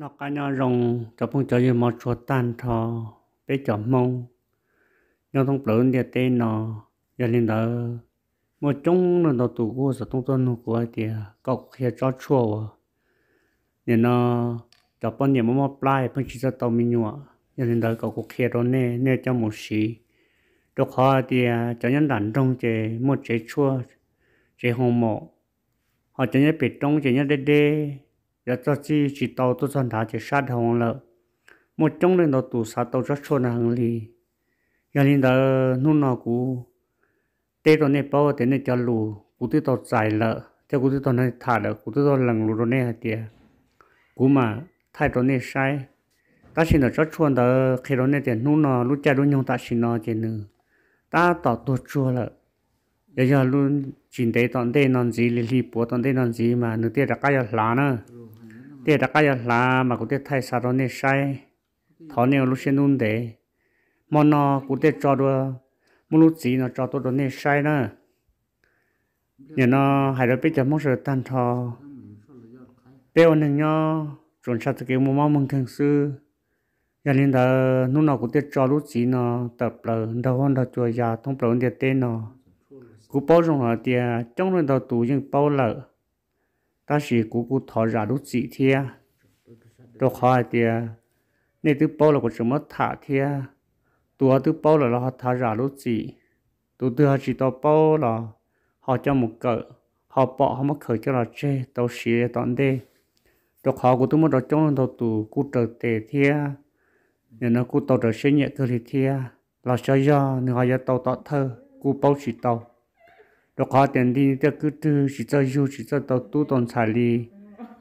nó cá nhau rồng cho phong cho gì mà cho tan thò bé cho mông nhau thông lớn địa tên nó giờ lên đó một trong là nó tụ cô sợ thông tuân của thì cọc kia cho chua nên nó cho phong nhiều mà plai phong chỉ cho tàu mình nhọ giờ lên đó cọc kia đó nè nè cho một xí đó khó thì cho nhân đàn trong chế một chế chua chế hồng mộ họ cho nhân bị trong chế nhân đê đê giờ cho chi chỉ tàu tôi chọn thả chỉ sát hồng lợ một trong lên đầu tủ sát tàu rất chôn hàng lì giờ lên đó nút nó cú tê rồi này bao tê này cho lù cú tê tàu dài lợ cho cú tê tàu này thả lợ cú tê tàu lần lù rồi này tiệt cú mà thay rồi này sai ta xin được rất chôn đó khi rồi này tiệt nút nó lúc chạy lúc nhung ta xin nó chỉ nữa ta tỏ tổ chua lợ giờ giờ luôn chỉ để tận đây non gì lì lì bố tận đây non gì mà nước tiệt đã cái là lá nữa để đặt cái là mà cũng để thay sao đó nên sai thọ nên lúc xem nôn để mà nó cũng để cho đồ một lúc gì nó cho tôi đó nên sai nữa nhà nó hay là biết cho mỗi sự tan thọ tiêu nên nhau chuẩn sát cái mua máu mừng thường sư giờ nên là lúc nào cũng để cho lúc gì nó tập là đầu hơn đầu chuột già thông đầu để tên nó cũng bảo trong là tiền trong lần đầu tù nhưng bao lợi ta chỉ cố cố ra gì 但是姑姑他热都几天，都好一点。你都包了个什么塔天？多都包了，然后他热都几，都都还知道包了，好叫么个，好包好么口叫了这都是当的。đó khó của tôi mới đó trong đầu tù cụ trở tề thia nên nó cụ tàu trở sinh nhẹ cơ thì thia là sao do nên họ giờ tàu tọt thơ cố bảo chỉ tàu rồi khó tiền đi ta cứ từ, chỉ cho yêu chỉ cho tao tu tồn xài li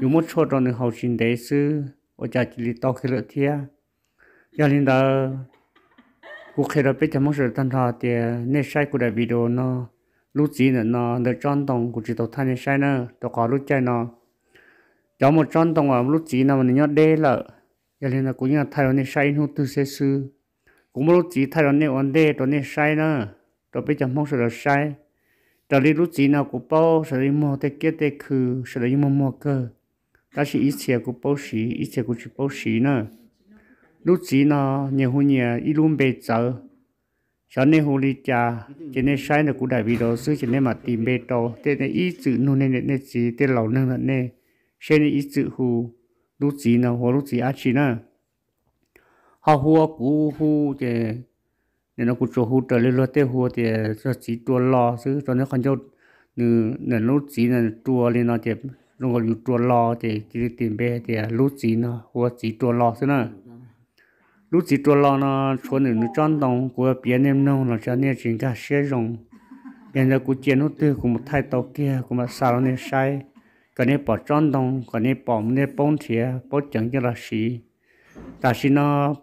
dù muốn cho tao được học sinh đấy sư ở nhà chỉ li tao khi lợi thia gia đình đó cụ khi đó biết chăm sóc thân thà thì nên sai của đại video nó lúc gì nữa nó để chọn đồng của chỉ tao thay nên sai nữa tao có lúc chạy nó cháu một chọn đồng ở lúc gì nào mà nhớ đê lợ gia đình đó cũng như thay nên sai hút tư sẽ sư cũng một lúc gì thay nên ổn đê tao nên sai nữa tao biết chăm sóc rồi sai trở đi lúc gì nào của bao trở đi mua tê kia tê khử trở đi mua mua cơ ta chỉ ít xe của bao xí ít xe của chỉ bao xí nữa lúc gì nào nhiều hơn nhiều ít luôn bề trở cho nên hồ ly cha cho nên sai là cũng đại vì đó sư cho nên mà tìm bề to thế nên ít chữ nô nên nên gì thế lẩu nâng là nên xe nên ít chữ hồ, lúc gì nào hồ lúc gì á chỉ nữa học hùa cú hù chứ nên nó cũng à, cho hút trở lo tê hùa thì cho chỉ tua lo chứ cho nó không cho nên lúc chỉ là tua lên nó thì nó còn tua lo thì chỉ tìm bé thì à, lúc chỉ nó hùa chỉ tua lo chứ nữa lúc chỉ tua lo nó cho nên nó chọn đồng của bé em nông là cho nên chỉ cả xe rồng bây giờ cũng chiến nó tư cũng một thay kia cũng mà sao nó sai cái này bỏ chọn đồng cái này bỏ một này bông thìa bông chẳng cho là xí ta xí nó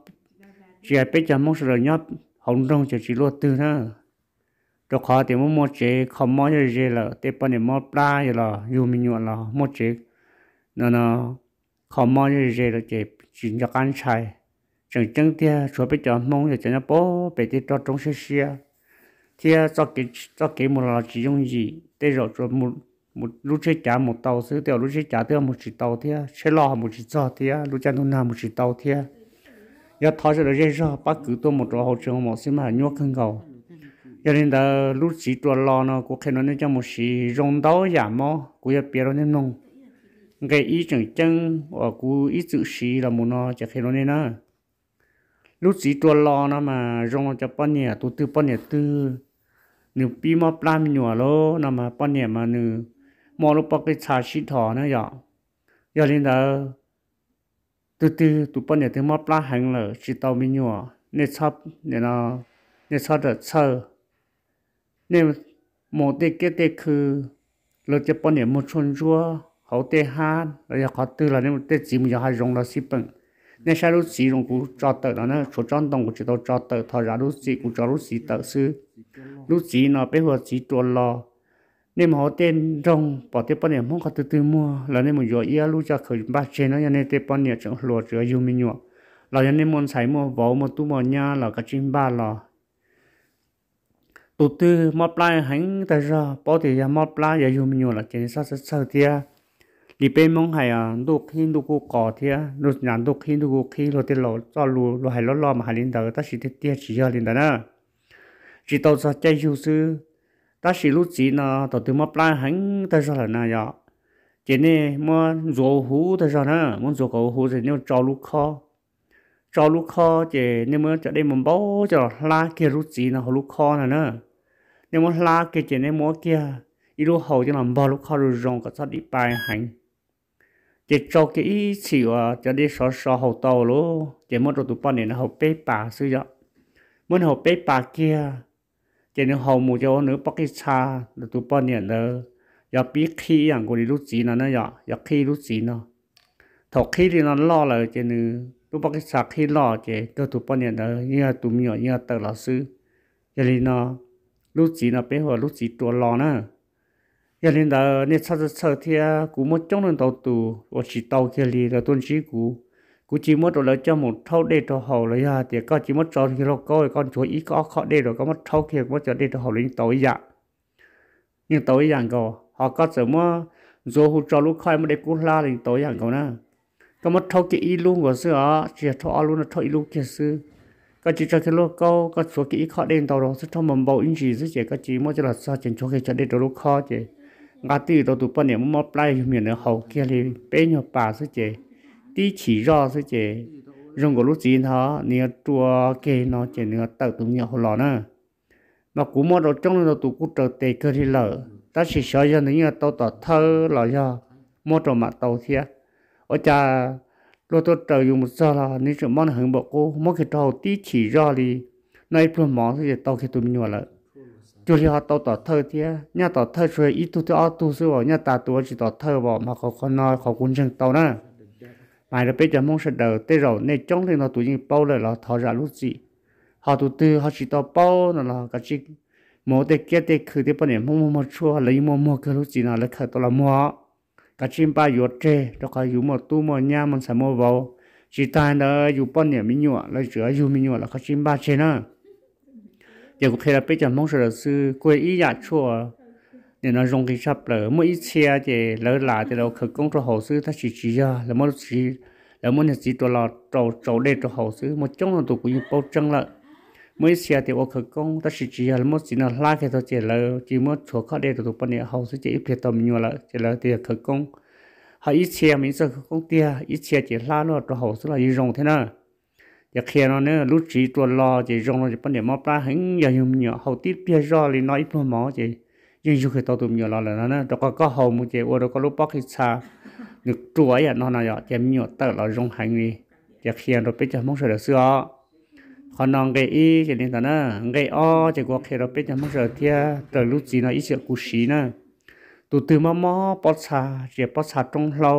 chỉ biết chăm mong sự nhấp hồng đông chỉ chỉ lột tư nữa cho khó thì mua mua chế không mua gì gì là tiếp bên này mua pla gì là dù mình nhuận là mua chế nó nó không mua gì gì là chế chỉ cho ăn xài chẳng chẳng tia cho biết cho mong cho nó bố bé thì cho trong xe xe thì cho cái cho cái một là chỉ dùng gì để rồi cho một một lúc chế trả một tàu xứ tiểu lúc chế trả tiêu một chỉ tàu thì chế lo một chỉ cho thì lúc chơi nó làm một chỉ tàu thì ra 要掏出来认识把 cứ tôi một trò hậu trường một xem mà nhớ khăn cầu cho nên là lúc chỉ trò lo nó có khi nó nên cho một sĩ rong đó giả mò của nhà bia nó nên nông cái ý chẳng chân ở của ý tự sĩ là muốn nó cho khi nó nên nó lúc chỉ trò lo nó mà rong cho bao nhiêu tôi tư bao nhiêu tư nếu bị mà plan nhỏ lo nó mà bao nhiêu mà nếu mà nó bắt cái trà sĩ thọ nó vậy cho nên là từ từ tụ bọn nhà thứ mốt lá hành là chỉ tàu mình nhỏ nên chóp nên là nên chóp được sơ nên một tê kia tê cứ lỡ chỉ bọn nhà một chôn chúa hậu tê han là giờ khó tư là nên một tê chỉ mình giờ hai rong là xí bằng nên sau lúc xí rong cũng cho tờ đó nó số trang đồng của chỉ tàu cho tờ thôi, ra lúc xí cũng cho lúc xí tờ sư lúc xí nó bé hồ xí chuột lo nên mà họ tên trong bỏ tên bọn em không có từ từ mua là nên một gọi ia lúc cho khởi ba trên nó nên tên bọn em chẳng lùa chữa dù mình nhọ là nên muốn xài mua vỏ một tu mò nha là cái chim ba lò tụ tư mót lai hắn ta giờ bỏ thì ra mót lai giờ dù mình nhọ là trên sao sao sao tia đi bên mong hay à đục khi đục cô cỏ tia đục nhàn đục khi đục cô khi rồi tên lò cho lù lù hay lò lò mà hay lên đầu ta chỉ tiếc chỉ giờ lên đó chỉ tao sát chơi dù sư ta chỉ lúc chỉ nó tao từ mà plan hắn ta cho là nào vậy chỉ nè mà rô hú ta cho nó muốn rô cầu hú thì nếu cho lúc khó cho lúc khó chỉ nếu mà cho đây mình bao cho la kia lúc chỉ nó lúc khó là nữa nếu mà la kia chỉ nếu mà kia ít lúc hậu cho làm bao lúc khó rồi rong có sao đi bài hành chỉ cho cái ý chỉ à cho đi sò sò hậu tàu luôn chỉ muốn tụi tụi bọn này nó hậu bê bà sư vậy muốn hậu bê bà kia cái nên hậu mù cho nước bắc cái xa là tụ bao nhiêu lơ giờ biết khi rằng của đi lúc gì nó nữa, giờ giờ khi lúc gì nó thọc khi thì nó lo là cái nên tụ bắc cái xa khi lo cái, cái tụ bao nhiêu lơ như là tụ nhỏ như là tờ lão sư cho nên nó lúc gì nó bé hồi lúc gì tụ lo nữa giờ nên đó nên sao sao thì à, cũng một trong lần đầu tụ, tôi chỉ tàu cái gì là tôi chỉ cũng cú chỉ mất rồi cho một thâu để cho hậu lấy ha à, thì có chỉ mất cho thì nó coi con chuối ít có khó đê rồi có mất thâu kia mất cho để cho hậu lấy tối dạ nhưng tối dạng cầu họ có sớm mà dù hụt cho lúc khai mà để cú la thì tối dạng cầu nè có mất thâu kia ít luôn của xưa chỉ thâu luôn là thâu ít luôn kia xưa có chỉ cho cái lúc coi có số kỹ khó để tàu đó sẽ cho mầm bầu in chỉ dưới có chỉ cho là sao chỉ cho cái cho để cho lúc khó chỉ ngã từ đầu tụ bên này mỗi một play miền ở hậu kia thì bé nhỏ bà chỉ tí chỉ rõ thôi chứ rong của lúc gì nó nia chùa kê nó chỉ nia tự tụng nhiều hồ lò nè mà cũng mua đồ trong nó tụ cũng trở tề cơ thì lỡ ta chỉ sợ cho nên tao tỏ thơ là do mua đồ mà tàu thia ở cha lô tôi trở dùng một giờ là nên sự món hưởng bộ cô mỗi cái trâu tí chỉ rõ đi nay plum mỏ thì tàu khi tụi mình nhỏ lỡ cho thì họ tao tỏ thơ thia nhà tỏ thơ rồi ít tụi tao tu sư ở nhà ta tụi chỉ tỏ thơ bỏ mà có con nói có cũng chẳng tàu nè mà là bây giờ mong sẽ đầu tới rồi nên trong thì nó tự nhiên bao lời nó thọ ra lúc gì họ tự tư họ chỉ tao bao nó là cái chỉ mỗi cái kia cái khử cái bao nhiêu mua mua chua lấy mua mua cái lúc gì nó lấy khử tao là mua cái chim ba yếu tre đó cái yếu một tu một nhà mình sẽ mua vào chỉ ta nó yếu bao nhiêu mình nhọ lấy chữa yếu mình nhọ là cái chim ba chén à, giờ cũng thấy là bây giờ mong sẽ là sư quê ý giả dạ chua thì nó dùng cái sắp lỡ mỗi ít xe thì lỡ là thì đâu khởi công cho hồ sứ ta chỉ chỉ ra là một chỉ là một nhà chỉ cho là trầu trầu đề cho hồ sứ một trong là tụ cũng như bao chân lợ mỗi xe thì ô khởi công ta chỉ chỉ ra là một chỉ là la cái thôi chỉ lỡ chỉ mỗi chỗ khác đề tụ bên này hồ sứ chỉ ít việc tầm nhiều lợ chỉ lỡ thì khởi công họ ít xe mình sẽ khởi công tia ít xe chỉ la nó cho hồ sứ là dùng thế nào giờ khi nó nữa lúc chỉ cho lo chỉ dùng nó chỉ bên này mà ra hứng giờ nhiều hậu tiết bây giờ thì nói ít mà mỏ chỉ ยี่ยุคือตัวตุ่มอยู่แล้วแล้วนะเราก็ก็หอมเจ้าเราก็รู้ปักกิชาหนึ่งจั่วอย่างนั้นนะเจ้ามีอยู่ตั้งเราลงหางนี่เจ้าเขียนเราไปจะมองเสือเสือขอนองไงอีเจ้านี่ตอนนั้นไงอ้อเจ้าก็เขียนเราไปจะมองเสือเทียตัวลูกจีน่ะอีเสือกุศีน่ะตัวตื่นมาหม้อปัสสาเจ้าปัสสาตรงเรา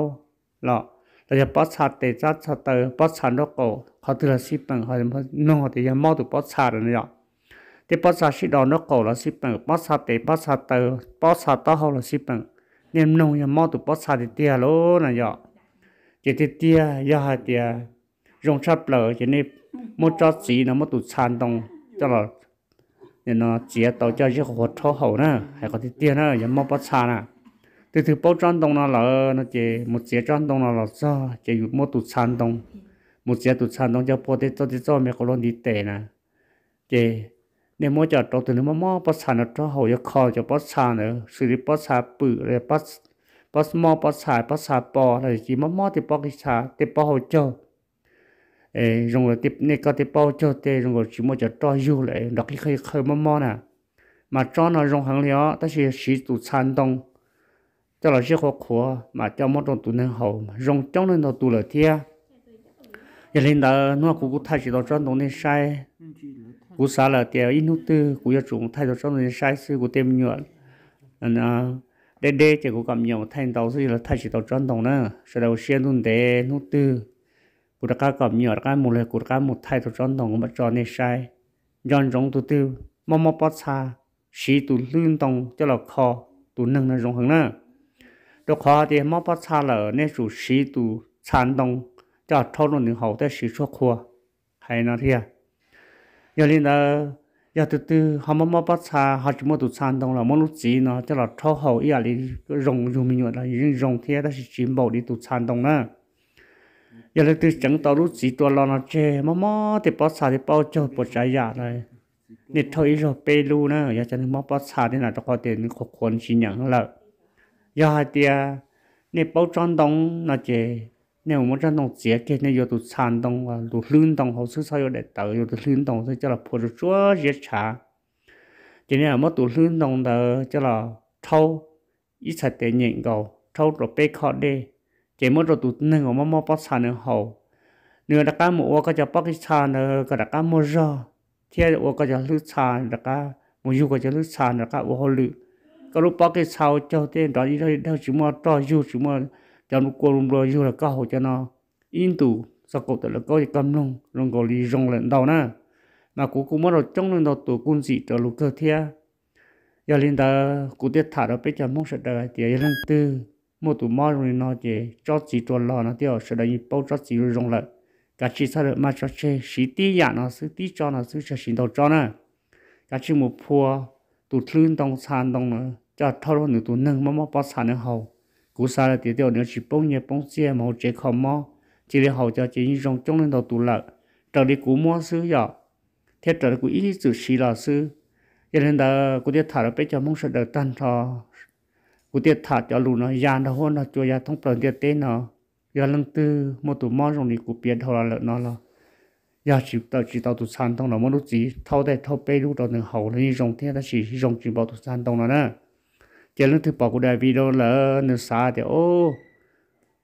เนาะเราจะปัสสาเตจัดสเตอร์ปัสสาโลโก้เขาตื่นสิบปังเขาจะน้องเขาจะยังมอตัวปัสสาเลยเนาะ thì bác sa sĩ đó nó cổ là sĩ bằng bác sa tế bác sa tờ bác sa tao hậu là sĩ bằng nên nông nhà mau tụ bác sa thì tia lố là dọ chỉ thì tia do hai tia rong sắp lở chỉ nên một cho sĩ nó một tụ sàn đồng cho là nên nó chia tàu cho chiếc hộp cho hậu nữa hay có thì tia nữa nhà mau bác sa nè từ từ bao trang đồng nó là nó chỉ một chia trang đồng nó là do chỉ một tụ sàn đồng một chia tụ sàn đồng cho bố thì cho thì cho mẹ có luôn đi tệ nè chỉ nên mua cho trâu từ nó mua bát sàn nó cho hậu cho kho cho bát sàn nữa xử lý bát sàn bự rồi bát bát mò bát sàn bát sàn bò rồi chỉ mua mua thì bò cái sàn thì bò hậu cho ê rồi rồi tiếp này có tiếp bao cho tê rồi rồi chỉ mua cho cho du lại đọc cái khơi khơi mua mua nè mà cho nó rong hàng lió ta chỉ chỉ tụ san đông cho là chỉ khó khó mà cho mua trong tụ nên hậu rong trong nên nó tụ là thia giờ lên đó nó cũng thay chỉ đó cho nó nên sai cú xa là tiền ít nút tư cú gia chúng thay cho trong này sai sư cú tiêm nhựa à đê đê chỉ cú cầm nhiều thay tàu sư là thay chỉ tàu trong đồng nữa sau đó xe luôn để nút tư cú đã cảm nhận nhựa một lời cú cá một thay tàu trong tàu mà cho nên sai dọn rong tu tư mò mò bớt xa xí tu lươn đồng cho là khó tu nâng nó rong hơn nữa đó khó thì mò bớt xa là nên chủ xí tu chán tông cho thâu nó những hậu thế xí cho khó hay nó thế à giờ lên là giờ từ từ họ mà mà bắt xa họ chỉ muốn tụt sang đông là muốn lúc gì nó cho là thâu hậu ý là đi rồng dùng mình là những rồng thế là chỉ bảo đi tụt sang đông nữa giờ là từ chẳng tao lúc gì tôi lo nó chê mà mà thì bắt xa thì cho bột trái giả này nè thôi rồi bê lu nữa giờ cho nên mà bắt thì là cho họ tiền khổ khốn chỉ nhận hai tia nè bao tròn đông nó chê nếu muốn ra nông chế cái này yêu tụ sản đông và lụ lươn đông, họ sự sao yêu để tạo yêu tụ lươn đông, thì cho là phải được chúa dễ trả cho nên là mất tụ lươn đông đó cho là thâu ít sạch để nhận cầu thâu rồi bê khó đi chỉ mất rồi tụ nâng ở mà mà bắt sản nữa hậu nếu đặc cá mua cái cho bắt cái sản nữa cái đặc cá mua ra thì là cái cho lươn sản đặc cá mua du cái cho lươn sản đặc cá mua hồ lự cái lúc bắt cái sau cho tên đó đi đâu chỉ mua to du chỉ mua cho nó qua lùm rồi là có hồ cho nó yên tù sau cậu tự là có gì cầm luôn luôn có lý rong lên đầu nè mà cũng cũng mất rồi trong lên đầu tù quân gì cho lúc cơ thia giờ lên đó cũng tiết thả đó bây giờ muốn sẽ đợi thì chỉ lên tư một tụ mò rồi nó chỉ cho chỉ cho lò nó tiêu sợ đời bao cho chỉ rồi rong lại cả chỉ sao được mà cho chê xí tí nhà nó xí tí cho nó xí cho xin đầu cho nè cả chỉ một phua tụ thương tông sàn tông nữa cho thâu rồi nữa tụ nâng mà mà bao sàn nữa hậu cú sa là tiệt tiêu nếu chỉ bông nhẹ bông xe mà chế khó mò chỉ để hậu cho chỉ như trong trong lên đầu tủ lợ trở đi cú mua sư dọ thế trở đi cú ít sự xì lò sư cho nên đó cú tiệt thả là bé cho mong sợ được tan thò cú tiệt thả cho lù nó già nó hôn nó cho già thông phần tiệt tế nó giờ lần tư một tủ mò rồi đi cú biết thôi là lợn nó là giờ chỉ tao chỉ tao tụ san thông là muốn lúc gì thâu đây thâu bê lúc đó đừng hậu là như trong thế là chỉ trong chỉ bảo tụ san thông là nữa chỉ lúc thứ bỏ của đời video là nó xa thì ô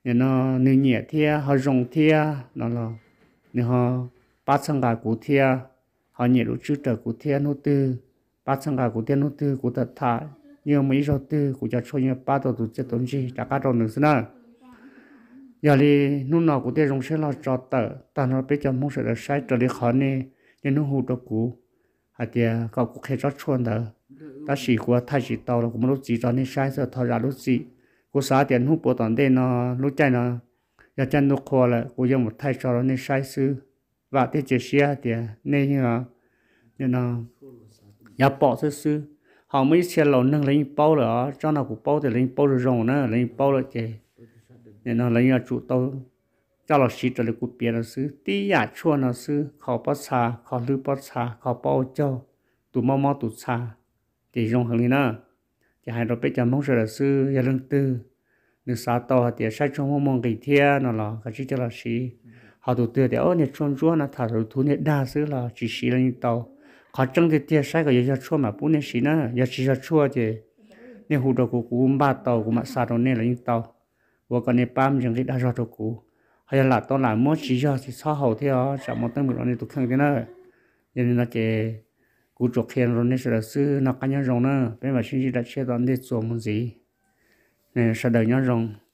nên nó nữ nhẹ thia họ rong thia nó là nên họ bắt sang gà của thia họ nhẹ đủ chữ trở của thia nó từ bắt sang gà của thia nó từ của thật thà mà ít rồi từ của cho cho như ba đầu tụt chết tốn gì đã cắt rồi nữa nữa giờ thì lúc nào của thia rong sẽ là cho tờ ta nó biết cho muốn sẽ là sai trở đi khó nè nên nó hụt đó cũ hạt giờ cậu cũng khéo cho chuồn đó ta chỉ qua ta chỉ tàu là cũng lúc gì cho nên sai sợ thọ ra lúc gì cô xá tiền hút bộ toàn đây nó lúc chạy nó giờ chân nó khó là cô dùng một thay cho nó nên sai sư và thế chỉ xe thì nên như là nên là nhà bỏ sư sư họ mới xe lầu nâng lên bao là cho nó cũng bao thì lên bao rồi rồng nữa lên bao là chị nên nó lấy chủ tàu cho là sĩ cho là cụ bia là sư tí nhà chua nó sư khó bắt xa khó lư bắt xa khó bao cho tụ mò mò tụ xa thì dùng hàng na thì hai rồi bây giờ mong sửa sợ sư giờ lần tư nếu xa to thì sẽ cho mong mong cái thia nó là cái chỉ cho là sĩ ừ. họ tụ tư thì ở nhà trong chúa nó thả rồi thú nhà đa sư là chỉ sĩ là như tàu khó chân thì thia sai cái giờ chua mà bốn nhà sĩ nữa, giờ chỉ giờ chua thì nên hụt đồ của cụ ba tàu của mặt xa đồ này là như tàu và còn nếu bám chẳng cái đa rồi đồ cụ hay là to là mỗi chỉ giờ thì sao hậu theo chẳng một tâm người này tụ khăn thế nào nên là chỉ cú trục khen rồi nên sẽ là sư nó cá nhân rồng nữa bên mà sinh ra chết đó nên xuống muốn gì nên sẽ đời nhớ rồng